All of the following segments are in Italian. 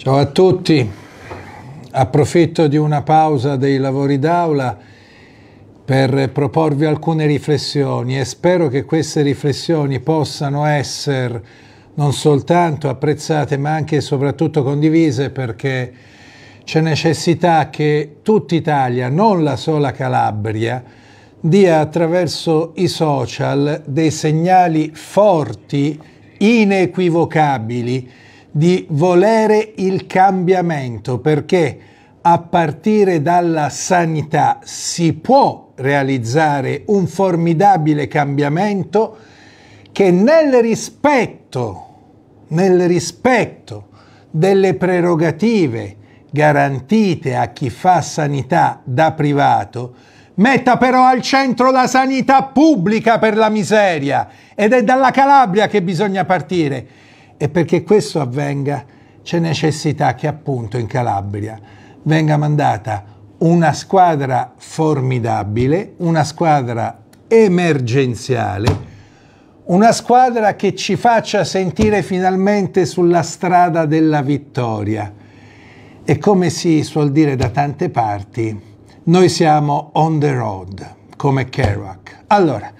Ciao a tutti, approfitto di una pausa dei lavori d'aula per proporvi alcune riflessioni e spero che queste riflessioni possano essere non soltanto apprezzate ma anche e soprattutto condivise perché c'è necessità che tutta Italia, non la sola Calabria, dia attraverso i social dei segnali forti, inequivocabili, di volere il cambiamento perché a partire dalla sanità si può realizzare un formidabile cambiamento che nel rispetto, nel rispetto delle prerogative garantite a chi fa sanità da privato, metta però al centro la sanità pubblica per la miseria ed è dalla Calabria che bisogna partire e perché questo avvenga c'è necessità che appunto in Calabria venga mandata una squadra formidabile, una squadra emergenziale, una squadra che ci faccia sentire finalmente sulla strada della vittoria. E come si suol dire da tante parti, noi siamo on the road, come Kerouac. Allora,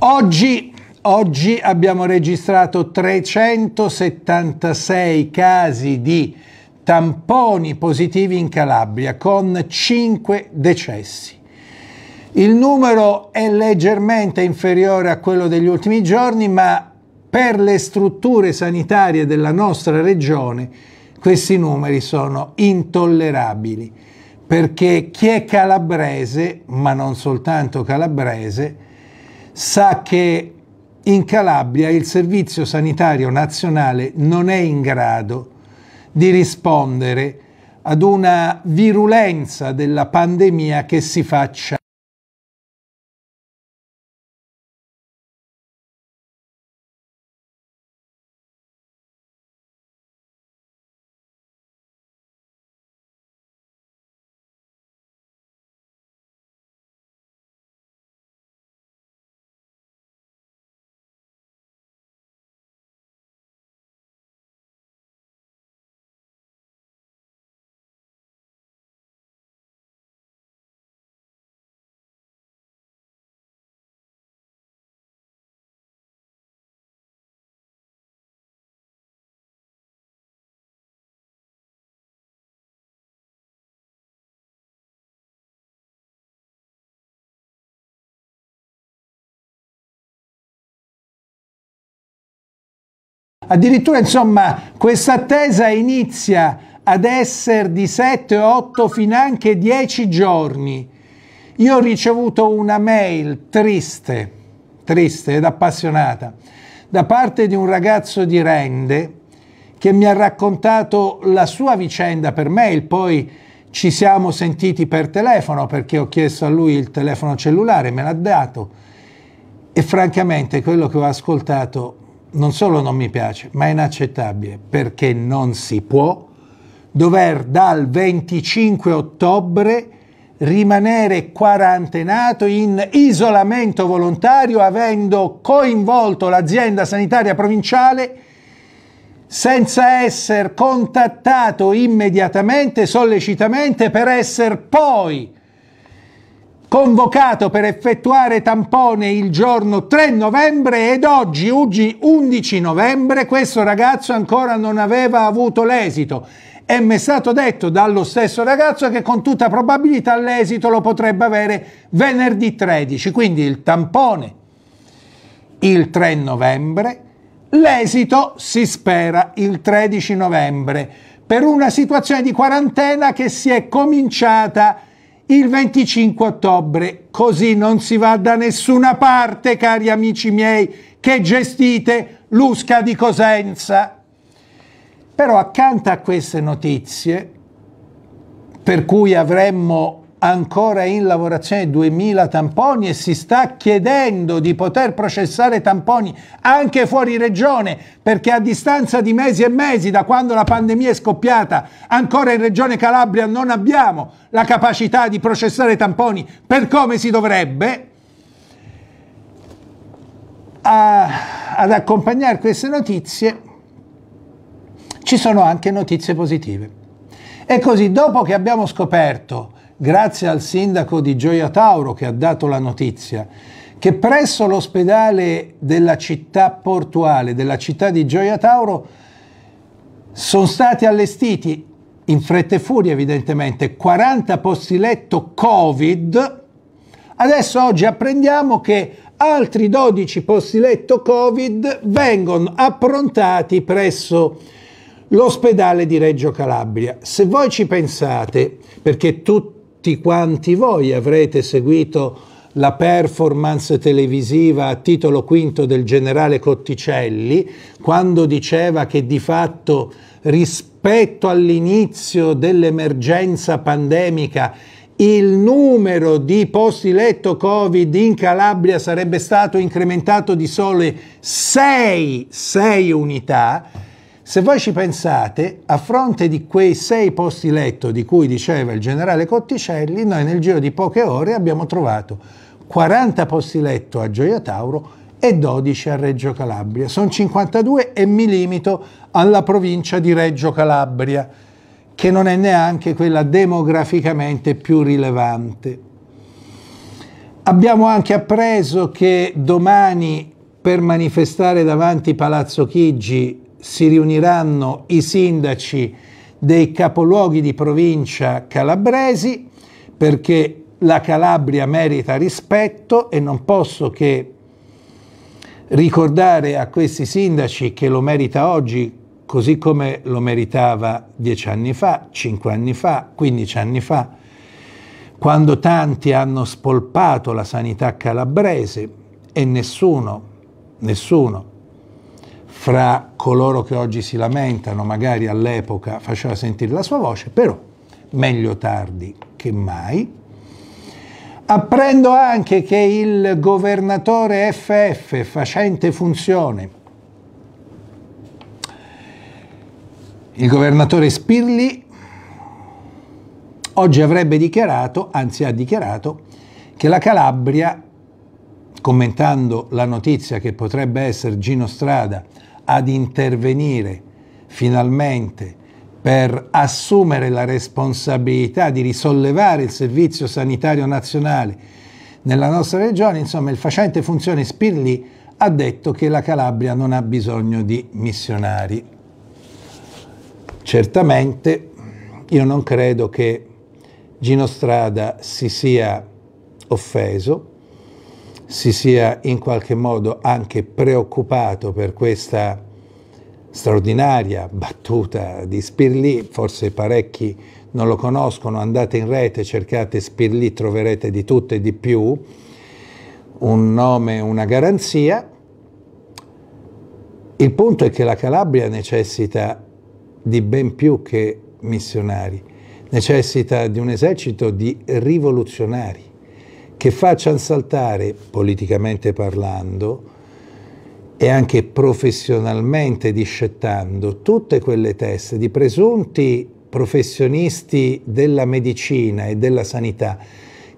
oggi Oggi abbiamo registrato 376 casi di tamponi positivi in Calabria con 5 decessi. Il numero è leggermente inferiore a quello degli ultimi giorni, ma per le strutture sanitarie della nostra regione questi numeri sono intollerabili, perché chi è calabrese, ma non soltanto calabrese, sa che in Calabria il Servizio Sanitario Nazionale non è in grado di rispondere ad una virulenza della pandemia che si faccia Addirittura, insomma, questa attesa inizia ad essere di 7, 8, fino anche 10 giorni. Io ho ricevuto una mail triste, triste ed appassionata, da parte di un ragazzo di Rende che mi ha raccontato la sua vicenda per mail, poi ci siamo sentiti per telefono perché ho chiesto a lui il telefono cellulare, me l'ha dato e francamente quello che ho ascoltato non solo non mi piace, ma è inaccettabile perché non si può dover dal 25 ottobre rimanere quarantenato in isolamento volontario avendo coinvolto l'azienda sanitaria provinciale senza essere contattato immediatamente, sollecitamente per essere poi convocato per effettuare tampone il giorno 3 novembre ed oggi, oggi 11 novembre, questo ragazzo ancora non aveva avuto l'esito e mi è stato detto dallo stesso ragazzo che con tutta probabilità l'esito lo potrebbe avere venerdì 13, quindi il tampone il 3 novembre, l'esito si spera il 13 novembre per una situazione di quarantena che si è cominciata il 25 ottobre. Così non si va da nessuna parte, cari amici miei, che gestite l'Usca di Cosenza. Però accanto a queste notizie, per cui avremmo ancora in lavorazione 2000 tamponi e si sta chiedendo di poter processare tamponi anche fuori regione perché a distanza di mesi e mesi da quando la pandemia è scoppiata ancora in regione Calabria non abbiamo la capacità di processare tamponi per come si dovrebbe. A, ad accompagnare queste notizie ci sono anche notizie positive. E così dopo che abbiamo scoperto grazie al sindaco di Gioia Tauro che ha dato la notizia, che presso l'ospedale della città portuale, della città di Gioia Tauro, sono stati allestiti, in fretta e furia evidentemente, 40 posti letto Covid. Adesso oggi apprendiamo che altri 12 posti letto Covid vengono approntati presso l'ospedale di Reggio Calabria. Se voi ci pensate, perché tutti tutti quanti voi avrete seguito la performance televisiva a titolo quinto del generale Cotticelli, quando diceva che di fatto rispetto all'inizio dell'emergenza pandemica il numero di posti letto Covid in Calabria sarebbe stato incrementato di sole 6, 6 unità, se voi ci pensate, a fronte di quei sei posti letto di cui diceva il generale Cotticelli, noi nel giro di poche ore abbiamo trovato 40 posti letto a Gioia Tauro e 12 a Reggio Calabria. Sono 52 e mi limito alla provincia di Reggio Calabria, che non è neanche quella demograficamente più rilevante. Abbiamo anche appreso che domani per manifestare davanti Palazzo Chigi si riuniranno i sindaci dei capoluoghi di provincia calabresi perché la Calabria merita rispetto e non posso che ricordare a questi sindaci che lo merita oggi così come lo meritava dieci anni fa, cinque anni fa, quindici anni fa, quando tanti hanno spolpato la sanità calabrese e nessuno, nessuno fra coloro che oggi si lamentano, magari all'epoca faceva sentire la sua voce, però meglio tardi che mai. Apprendo anche che il governatore FF, facente funzione, il governatore Spirli, oggi avrebbe dichiarato, anzi ha dichiarato, che la Calabria, commentando la notizia che potrebbe essere Gino Strada ad intervenire finalmente per assumere la responsabilità di risollevare il servizio sanitario nazionale nella nostra regione, insomma il facente funzione Spirli ha detto che la Calabria non ha bisogno di missionari. Certamente io non credo che Gino Strada si sia offeso, si sia in qualche modo anche preoccupato per questa straordinaria battuta di Spirlì, forse parecchi non lo conoscono, andate in rete, cercate Spirlì, troverete di tutto e di più, un nome, una garanzia. Il punto è che la Calabria necessita di ben più che missionari, necessita di un esercito di rivoluzionari che facciano saltare, politicamente parlando, e anche professionalmente discettando tutte quelle teste di presunti professionisti della medicina e della sanità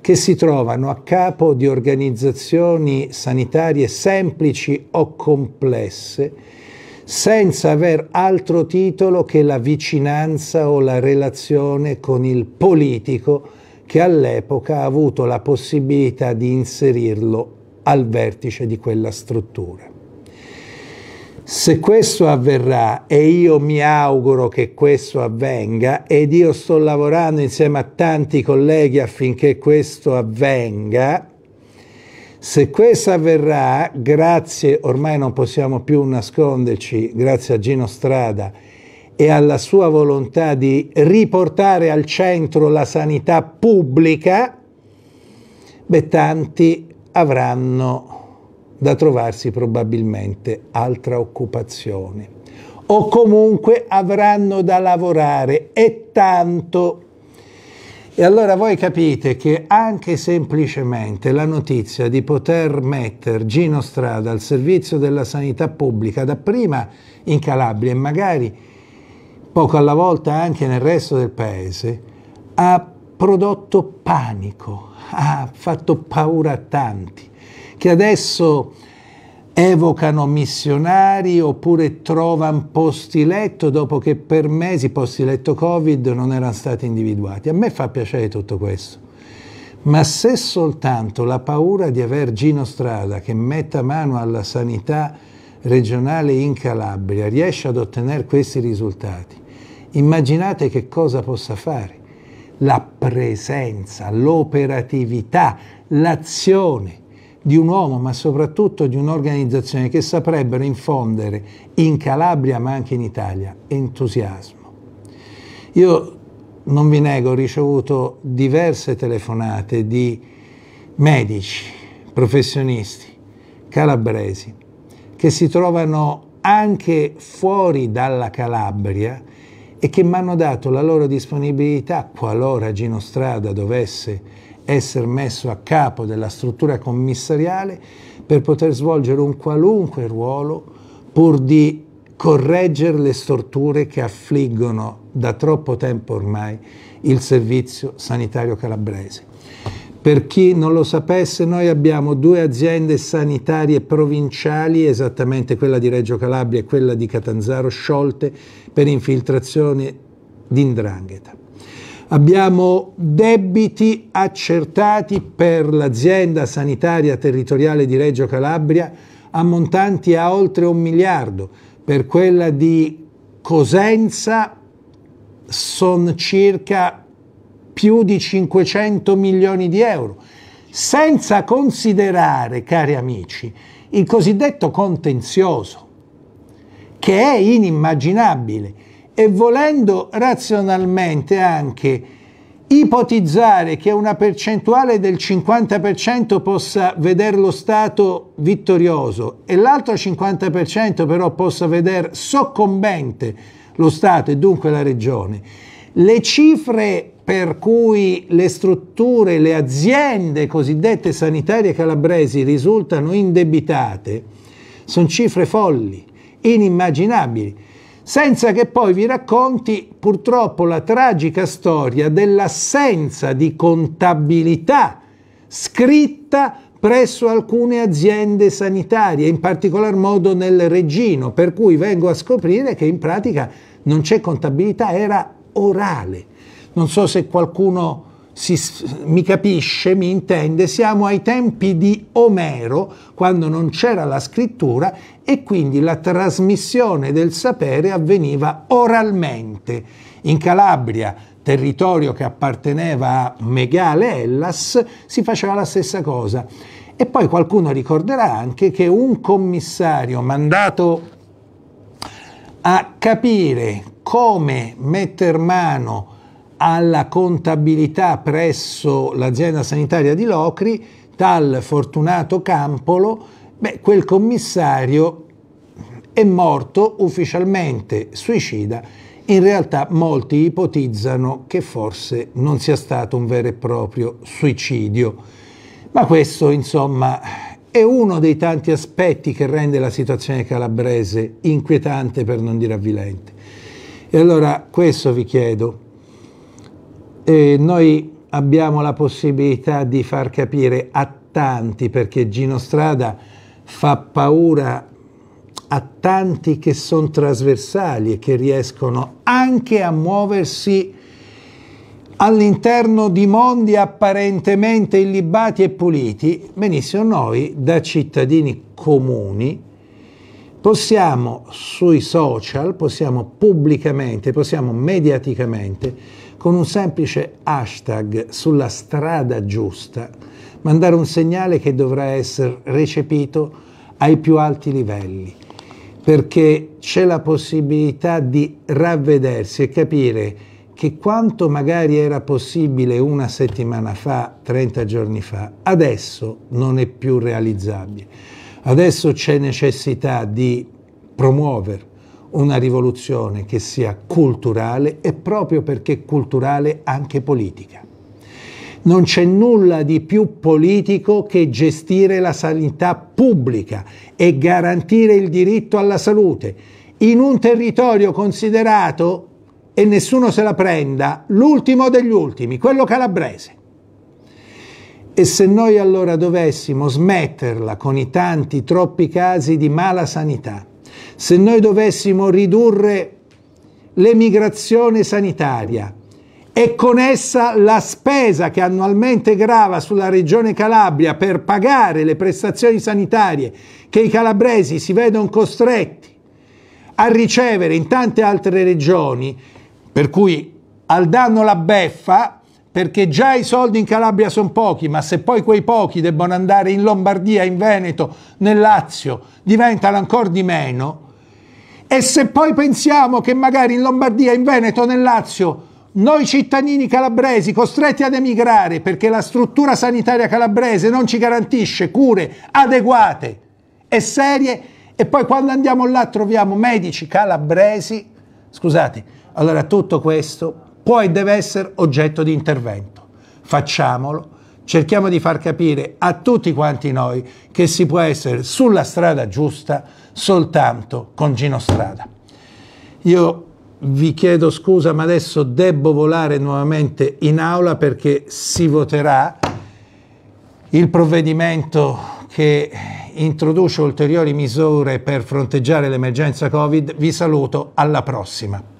che si trovano a capo di organizzazioni sanitarie semplici o complesse senza aver altro titolo che la vicinanza o la relazione con il politico che all'epoca ha avuto la possibilità di inserirlo al vertice di quella struttura. Se questo avverrà, e io mi auguro che questo avvenga, ed io sto lavorando insieme a tanti colleghi affinché questo avvenga, se questo avverrà, grazie, ormai non possiamo più nasconderci, grazie a Gino Strada e alla sua volontà di riportare al centro la sanità pubblica, beh, tanti avranno da trovarsi probabilmente altra occupazione o comunque avranno da lavorare e tanto. E allora voi capite che anche semplicemente la notizia di poter mettere Gino Strada al servizio della sanità pubblica, dapprima in Calabria e magari in poco alla volta anche nel resto del paese, ha prodotto panico, ha fatto paura a tanti, che adesso evocano missionari oppure trovano posti letto dopo che per mesi posti letto Covid non erano stati individuati. A me fa piacere tutto questo. Ma se soltanto la paura di aver Gino Strada che metta mano alla sanità regionale in Calabria riesce ad ottenere questi risultati, Immaginate che cosa possa fare. La presenza, l'operatività, l'azione di un uomo, ma soprattutto di un'organizzazione che saprebbero infondere in Calabria, ma anche in Italia, entusiasmo. Io non vi nego, ho ricevuto diverse telefonate di medici, professionisti calabresi che si trovano anche fuori dalla Calabria e che mi hanno dato la loro disponibilità qualora Gino Strada dovesse essere messo a capo della struttura commissariale per poter svolgere un qualunque ruolo pur di correggere le storture che affliggono da troppo tempo ormai il servizio sanitario calabrese. Per chi non lo sapesse, noi abbiamo due aziende sanitarie provinciali, esattamente quella di Reggio Calabria e quella di Catanzaro, sciolte per infiltrazione di indrangheta. Abbiamo debiti accertati per l'azienda sanitaria territoriale di Reggio Calabria ammontanti a oltre un miliardo, per quella di Cosenza sono circa più di 500 milioni di euro, senza considerare, cari amici, il cosiddetto contenzioso, che è inimmaginabile e volendo razionalmente anche ipotizzare che una percentuale del 50% possa vedere lo Stato vittorioso e l'altro 50% però possa vedere soccombente lo Stato e dunque la Regione, le cifre per cui le strutture, le aziende cosiddette sanitarie calabresi risultano indebitate, sono cifre folli, inimmaginabili, senza che poi vi racconti purtroppo la tragica storia dell'assenza di contabilità scritta presso alcune aziende sanitarie, in particolar modo nel Regino, per cui vengo a scoprire che in pratica non c'è contabilità, era orale non so se qualcuno si, mi capisce, mi intende, siamo ai tempi di Omero, quando non c'era la scrittura e quindi la trasmissione del sapere avveniva oralmente. In Calabria, territorio che apparteneva a Megale Ellas, si faceva la stessa cosa. E poi qualcuno ricorderà anche che un commissario mandato a capire come metter mano alla contabilità presso l'azienda sanitaria di Locri, tal Fortunato Campolo, beh, quel commissario è morto ufficialmente suicida. In realtà molti ipotizzano che forse non sia stato un vero e proprio suicidio. Ma questo, insomma, è uno dei tanti aspetti che rende la situazione calabrese inquietante per non dire avvilente. E allora questo vi chiedo, eh, noi abbiamo la possibilità di far capire a tanti, perché Gino Strada fa paura a tanti che sono trasversali e che riescono anche a muoversi all'interno di mondi apparentemente illibati e puliti, benissimo, noi da cittadini comuni possiamo sui social, possiamo pubblicamente, possiamo mediaticamente con un semplice hashtag sulla strada giusta, mandare un segnale che dovrà essere recepito ai più alti livelli, perché c'è la possibilità di ravvedersi e capire che quanto magari era possibile una settimana fa, 30 giorni fa, adesso non è più realizzabile. Adesso c'è necessità di promuovere una rivoluzione che sia culturale e proprio perché culturale anche politica. Non c'è nulla di più politico che gestire la sanità pubblica e garantire il diritto alla salute in un territorio considerato, e nessuno se la prenda, l'ultimo degli ultimi, quello calabrese. E se noi allora dovessimo smetterla con i tanti, troppi casi di mala sanità, se noi dovessimo ridurre l'emigrazione sanitaria e con essa la spesa che annualmente grava sulla regione Calabria per pagare le prestazioni sanitarie che i calabresi si vedono costretti a ricevere in tante altre regioni, per cui al danno la beffa, perché già i soldi in Calabria sono pochi, ma se poi quei pochi debbono andare in Lombardia, in Veneto, nel Lazio, diventano ancora di meno, e se poi pensiamo che magari in Lombardia, in Veneto, nel Lazio, noi cittadini calabresi costretti ad emigrare perché la struttura sanitaria calabrese non ci garantisce cure adeguate e serie, e poi quando andiamo là troviamo medici calabresi, scusate, allora tutto questo può e deve essere oggetto di intervento. Facciamolo, cerchiamo di far capire a tutti quanti noi che si può essere sulla strada giusta soltanto con Gino Strada. Io vi chiedo scusa ma adesso debbo volare nuovamente in aula perché si voterà il provvedimento che introduce ulteriori misure per fronteggiare l'emergenza Covid. Vi saluto, alla prossima.